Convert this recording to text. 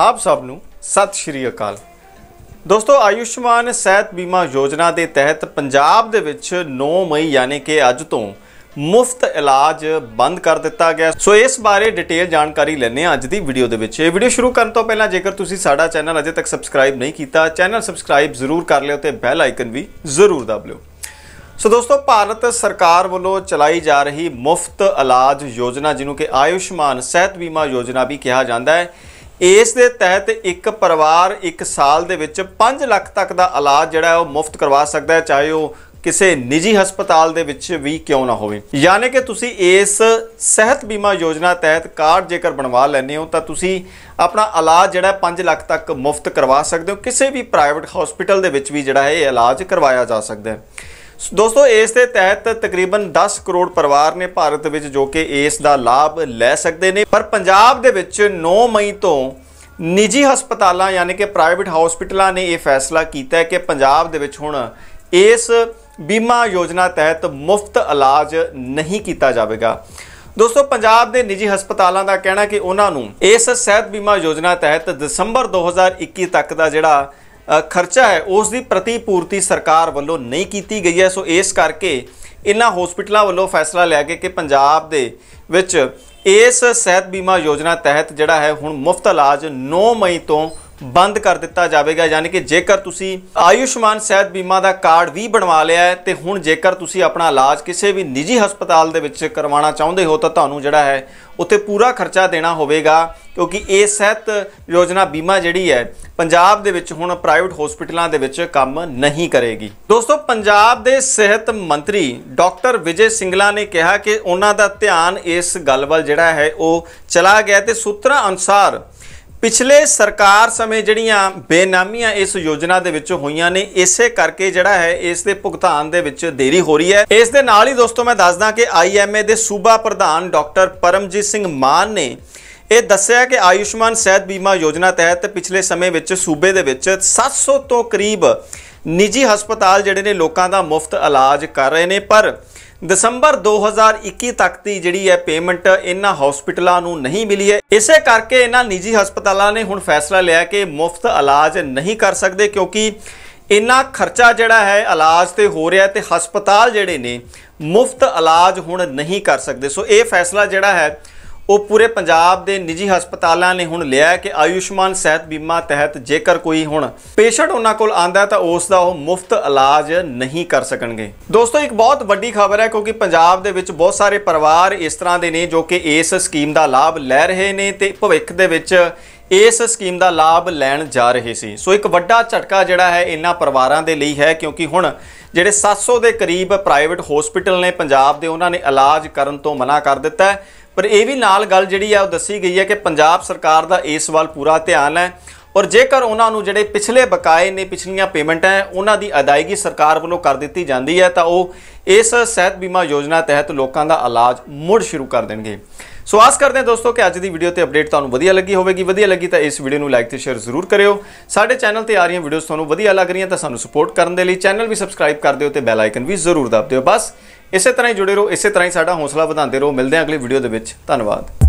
ਆਪ ਸਭ ਨੂੰ ਸਤਿ ਸ਼੍ਰੀ ਅਕਾਲ ਦੋਸਤੋ ਆਯੁਸ਼ਮਾਨ ਸਿਹਤ ਬੀਮਾ ਯੋਜਨਾ ਦੇ ਤਹਿਤ ਪੰਜਾਬ ਦੇ ਵਿੱਚ 9 ਮਈ ਯਾਨੀ ਕਿ ਅੱਜ ਤੋਂ ਮੁਫਤ ਇਲਾਜ ਬੰਦ ਕਰ ਦਿੱਤਾ ਗਿਆ ਸੋ ਇਸ ਬਾਰੇ ਡਿਟੇਲ ਜਾਣਕਾਰੀ ਲੈਣੇ ਆ ਅੱਜ ਦੀ ਵੀਡੀਓ ਦੇ ਵਿੱਚ ਇਹ ਵੀਡੀਓ ਸ਼ੁਰੂ ਕਰਨ ਤੋਂ ਪਹਿਲਾਂ ਜੇਕਰ ਤੁਸੀਂ ਸਾਡਾ ਚੈਨਲ ਅਜੇ ਤੱਕ ਸਬਸਕ੍ਰਾਈਬ ਨਹੀਂ ਕੀਤਾ ਚੈਨਲ ਸਬਸਕ੍ਰਾਈਬ ਜ਼ਰੂਰ ਕਰ ਲਿਓ ਤੇ ਬੈਲ ਆਈਕਨ ਵੀ ਜ਼ਰੂਰ ਦਬ ਲਿਓ ਸੋ ਦੋਸਤੋ ਭਾਰਤ ਸਰਕਾਰ ਵੱਲੋਂ ਚਲਾਈ ਜਾ ਰਹੀ ਮੁਫਤ ਇਲਾਜ ਯੋਜਨਾ ਜਿਹਨੂੰ ਕਿ ਆਯੁਸ਼ਮਾਨ ਸਿਹਤ ਬੀਮਾ ਯੋਜਨਾ ਵੀ ਕਿਹਾ ਜਾਂਦਾ ਹੈ ਇਸ ਦੇ ਤਹਿਤ ਇੱਕ ਪਰਿਵਾਰ ਇੱਕ ਸਾਲ ਦੇ ਵਿੱਚ 5 ਲੱਖ ਤੱਕ ਦਾ ਇਲਾਜ ਜਿਹੜਾ ਉਹ ਮੁਫਤ ਕਰਵਾ ਸਕਦਾ ਹੈ ਚਾਹੇ ਉਹ ਕਿਸੇ ਨਿੱਜੀ ਹਸਪਤਾਲ ਦੇ ਵਿੱਚ ਵੀ ਕਿਉਂ ਨਾ ਹੋਵੇ ਯਾਨੀ ਕਿ ਤੁਸੀਂ ਇਸ ਸਿਹਤ ਬੀਮਾ ਯੋਜਨਾ ਤਹਿਤ ਕਾਰਡ ਜੇਕਰ ਬਣਵਾ ਲੈਂਦੇ ਹੋ ਤਾਂ ਤੁਸੀਂ ਆਪਣਾ ਇਲਾਜ ਜਿਹੜਾ 5 ਲੱਖ ਤੱਕ ਮੁਫਤ ਕਰਵਾ ਸਕਦੇ ਹੋ ਕਿਸੇ ਵੀ ਪ੍ਰਾਈਵੇਟ ਹਸਪੀਟਲ ਦੇ ਵਿੱਚ ਵੀ ਜਿਹੜਾ ਹੈ ਇਹ ਇਲਾਜ ਕਰਵਾਇਆ ਜਾ ਸਕਦਾ ਹੈ ਦੋਸਤੋ ਇਸ ਦੇ ਤਹਿਤ ਤਕਰੀਬਨ 10 ਕਰੋੜ ਪਰਿਵਾਰ ਨੇ ਭਾਰਤ ਵਿੱਚ ਜੋ ਕਿ ਇਸ ਦਾ ਲਾਭ ਲੈ ਸਕਦੇ ਨੇ ਪਰ ਪੰਜਾਬ ਦੇ ਵਿੱਚ 9 ਮਈ ਤੋਂ ਨਿੱਜੀ ਹਸਪਤਾਲਾਂ ਯਾਨੀ ਕਿ ਪ੍ਰਾਈਵੇਟ ਹਸਪੀਟਲਾਂ ਨੇ ਇਹ ਫੈਸਲਾ ਕੀਤਾ ਹੈ ਕਿ ਪੰਜਾਬ ਦੇ ਵਿੱਚ ਹੁਣ ਇਸ ਬੀਮਾ ਯੋਜਨਾ ਤਹਿਤ ਮੁਫਤ ਇਲਾਜ ਨਹੀਂ ਕੀਤਾ ਜਾਵੇਗਾ ਦੋਸਤੋ ਪੰਜਾਬ ਦੇ ਨਿੱਜੀ ਹਸਪਤਾਲਾਂ ਦਾ ਕਹਿਣਾ ਕਿ ਉਹਨਾਂ ਨੂੰ ਇਸ ਸਿਹਤ ਬੀਮਾ ਯੋਜਨਾ ਤਹਿਤ ਦਸੰਬਰ 2021 ਤੱਕ ਦਾ ਜਿਹੜਾ ਖਰਚਾ ਹੈ ਉਸ ਦੀ ਪ੍ਰਤੀਪੂਰਤੀ ਸਰਕਾਰ ਵੱਲੋਂ ਨਹੀਂ ਕੀਤੀ ਗਈ ਹੈ ਸੋ ਇਸ ਕਰਕੇ ਇਹਨਾਂ ਹਸਪੀਟਲਾਂ ਵੱਲੋਂ ਫੈਸਲਾ ਲਿਆ ਗਿਆ ਕਿ ਪੰਜਾਬ ਦੇ ਵਿੱਚ ਇਸ ਸਿਹਤ ਬੀਮਾ ਯੋਜਨਾ ਤਹਿਤ ਜਿਹੜਾ ਹੈ ਹੁਣ ਮੁਫਤ ਇਲਾਜ 9 ਮਈ ਤੋਂ ਬੰਦ ਕਰ ਦਿੱਤਾ ਜਾਵੇਗਾ ਯਾਨੀ ਕਿ ਜੇਕਰ ਤੁਸੀਂ ਆਯੁਸ਼ਮਾਨ ਸਿਹਤ ਬੀਮਾ ਦਾ ਕਾਰਡ ਵੀ ਬਣਵਾ ਲਿਆ ਹੈ ਤੇ ਹੁਣ ਜੇਕਰ ਤੁਸੀਂ ਆਪਣਾ ਇਲਾਜ ਕਿਸੇ ਵੀ ਨਿੱਜੀ ਹਸਪਤਾਲ ਦੇ ਵਿੱਚ ਕਰਵਾਉਣਾ ਚਾਹੁੰਦੇ ਹੋ ਤਾਂ ਤੁਹਾਨੂੰ ਜਿਹੜਾ ਹੈ ਉੱਥੇ ਪੂਰਾ ਖਰਚਾ ਦੇਣਾ ਹੋਵੇਗਾ ਕਿਉਂਕਿ ਇਹ ਸਿਹਤ ਯੋਜਨਾ ਬੀਮਾ ਜਿਹੜੀ ਹੈ ਪੰਜਾਬ ਦੇ ਵਿੱਚ ਹੁਣ ਪ੍ਰਾਈਵੇਟ ਹਸਪਤਾਲਾਂ ਦੇ ਵਿੱਚ ਕੰਮ ਨਹੀਂ ਕਰੇਗੀ ਦੋਸਤੋ ਪੰਜਾਬ ਦੇ ਸਿਹਤ ਮੰਤਰੀ ਡਾਕਟਰ ਵਿਜੇ ਸਿੰਗਲਾ ਨੇ ਕਿਹਾ ਕਿ ਉਹਨਾਂ ਦਾ ਧਿਆਨ ਇਸ ਗੱਲ ਵੱਲ ਜਿਹੜਾ ਹੈ ਉਹ ਚਲਾ ਗਿਆ ਤੇ ਸੂਤਰਾਂ ਅਨੁਸਾਰ ਪਿਛਲੇ ਸਰਕਾਰ ਸਮੇਂ ਜਿਹੜੀਆਂ ਬੇਨਾਮੀਆਂ ਇਸ ਯੋਜਨਾ ਦੇ ਵਿੱਚ ਹੋਈਆਂ ਨੇ ਇਸੇ ਕਰਕੇ ਜਿਹੜਾ ਹੈ ਇਸ ਦੇ ਭੁਗਤਾਨ ਦੇ ਵਿੱਚ ਦੇਰੀ ਹੋ ਰਹੀ ਹੈ ਇਸ ਦੇ ਨਾਲ ਹੀ ਦੋਸਤੋ ਮੈਂ ਦੱਸਦਾ ਕਿ ਆਈਐਮਏ ਦੇ ਸੂਬਾ ਪ੍ਰਧਾਨ ਡਾਕਟਰ ਪਰਮਜੀਤ ਸਿੰਘ ਮਾਨ ਨੇ ਇਹ ਦੱਸਿਆ ਕਿ ਆਯੁਸ਼ਮਾਨ ਸਿਹਤ ਬੀਮਾ ਯੋਜਨਾ ਤਹਿਤ ਪਿਛਲੇ ਸਮੇਂ ਵਿੱਚ ਸੂਬੇ ਦੇ ਵਿੱਚ 700 ਤੋਂ ਕਰੀਬ ਨਿੱਜੀ ਹਸਪਤਾਲ ਜਿਹੜੇ ਨੇ ਲੋਕਾਂ ਦਾ ਮੁਫਤ ਇਲਾਜ ਕਰ ਰਹੇ ਨੇ ਪਰ ਦਸੰਬਰ 2021 ਤੱਕ ਦੀ ਜਿਹੜੀ ਹੈ ਪੇਮੈਂਟ ਇਹਨਾਂ ਹਸਪਤਾਲਾਂ ਨੂੰ ਨਹੀਂ ਮਿਲੀ ਹੈ ਇਸੇ ਕਰਕੇ ਇਹਨਾਂ ਨਿੱਜੀ ਹਸਪਤਾਲਾਂ ਨੇ ਹੁਣ ਫੈਸਲਾ ਲਿਆ ਕਿ ਮੁਫਤ ਇਲਾਜ ਨਹੀਂ ਕਰ ਸਕਦੇ ਕਿਉਂਕਿ ਇਹਨਾਂ ਖਰਚਾ ਜਿਹੜਾ ਹੈ ਇਲਾਜ ਤੇ ਹੋ ਰਿਹਾ ਤੇ ਹਸਪਤਾਲ ਜਿਹੜੇ ਨੇ ਮੁਫਤ ਇਲਾਜ ਹੁਣ ਨਹੀਂ ਕਰ ਸਕਦੇ ਸੋ ਇਹ ਫੈਸਲਾ ਜਿਹੜਾ ਹੈ ਉਹ ਪੂਰੇ ਪੰਜਾਬ ਦੇ ਨਿੱਜੀ ਹਸਪਤਾਲਾਂ ਨੇ ਹੁਣ ਲਿਆ ਕਿ ਆਯੁਸ਼ਮਾਨ ਸਿਹਤ ਬੀਮਾ ਤਹਿਤ ਜੇਕਰ ਕੋਈ ਹੁਣ ਪੇਸ਼ੈਂਟ ਉਹਨਾਂ ਕੋਲ ਆਂਦਾ ਤਾਂ ਉਸ ਦਾ ਉਹ ਮੁਫਤ ਇਲਾਜ ਨਹੀਂ ਕਰ ਸਕਣਗੇ ਦੋਸਤੋ ਇੱਕ ਬਹੁਤ ਵੱਡੀ ਖਬਰ ਹੈ ਕਿਉਂਕਿ ਪੰਜਾਬ ਦੇ ਵਿੱਚ ਬਹੁਤ ਸਾਰੇ ਪਰਿਵਾਰ ਇਸ ਤਰ੍ਹਾਂ ਦੇ ਨੇ ਜੋ ਕਿ ਇਸ ਸਕੀਮ ਦਾ ਲਾਭ ਲੈ ਰਹੇ ਨੇ ਤੇ ਭਵਿੱਖ ਦੇ ਵਿੱਚ ਇਸ ਸਕੀਮ ਦਾ ਲਾਭ ਲੈਣ ਜਾ ਰਹੇ ਸੀ ਸੋ ਇੱਕ ਵੱਡਾ ਝਟਕਾ ਜਿਹੜਾ ਹੈ ਇਹਨਾਂ ਪਰਿਵਾਰਾਂ ਦੇ ਲਈ ਹੈ ਕਿਉਂਕਿ ਹੁਣ ਜਿਹੜੇ 700 ਦੇ ਕਰੀਬ ਪ੍ਰਾਈਵੇਟ ਹਸਪੀਟਲ ਨੇ ਪੰਜਾਬ ਦੇ ਉਹਨਾਂ ਨੇ ਇਲਾਜ ਕਰਨ ਤੋਂ ਮਨਾ ਕਰ ਦਿੱਤਾ ਹੈ ਪਰ ਇਹ ਵੀ ਨਾਲ ਗੱਲ ਜਿਹੜੀ ਆ ਉਹ ਦੱਸੀ ਗਈ ਹੈ ਕਿ ਪੰਜਾਬ ਸਰਕਾਰ ਦਾ ਇਸ ਵੱਲ ਪੂਰਾ ਧਿਆਨ ਹੈ ਔਰ ਜੇਕਰ ਉਹਨਾਂ ਨੂੰ ਜਿਹੜੇ ਪਿਛਲੇ ਬਕਾਏ ਨੇ ਪਿਛਲੀਆਂ ਪੇਮੈਂਟਾਂ ਉਹਨਾਂ ਦੀ ਅਦਾਇਗੀ ਸਰਕਾਰ ਵੱਲੋਂ ਕਰ ਦਿੱਤੀ ਜਾਂਦੀ ਹੈ ਤਾਂ ਉਹ ਇਸ ਸਿਹਤ ਬੀਮਾ ਯੋਜਨਾ ਤਹਿਤ ਲੋਕਾਂ ਦਾ ਇਲਾਜ ਮੁੜ ਸ਼ੁਰੂ ਕਰ ਦੇਣਗੇ ਸੋ ਆਸ ਕਰਦੇ ਹਾਂ ਦੋਸਤੋ ਕਿ ਅੱਜ ਦੀ ਵੀਡੀਓ ਤੇ ਅਪਡੇਟ ਤੁਹਾਨੂੰ ਵਧੀਆ ਲੱਗੀ ਹੋਵੇਗੀ ਵਧੀਆ ਲੱਗੀ ਤਾਂ ਇਸ ਵੀਡੀਓ ਨੂੰ ਲਾਈਕ ਤੇ ਸ਼ੇਅਰ ਜ਼ਰੂਰ ਕਰਿਓ ਸਾਡੇ ਚੈਨਲ ਤੇ ਆ ਰਹੀਆਂ ਵੀਡੀਓਜ਼ ਤੁਹਾਨੂੰ ਵਧੀਆ ਲੱਗ ਰਹੀਆਂ ਤਾਂ ਸਾਨੂੰ ਸਪੋਰਟ ਕਰਨ ਦੇ ਲਈ ਚੈਨਲ ਵੀ ਸਬਸਕ੍ਰਾਈਬ ਕਰ ਦਿਓ ਤੇ ਬੈਲ ਆਈਕਨ ਵੀ ਜ਼ਰੂਰ ਦਬਾ ਦਿਓ ਬਸ ਇਸੇ ਤਰ੍ਹਾਂ ਹੀ ਜੁੜੇ ਰਹੋ ਇਸੇ ਤਰ੍ਹਾਂ ਹੀ ਸਾਡਾ ਹੌਸਲਾ ਵਧਾਉਂਦੇ ਰਹੋ ਮਿਲਦੇ ਹਾਂ ਅਗਲੀ ਵੀਡੀਓ ਦੇ ਵਿੱਚ ਧੰਨਵਾਦ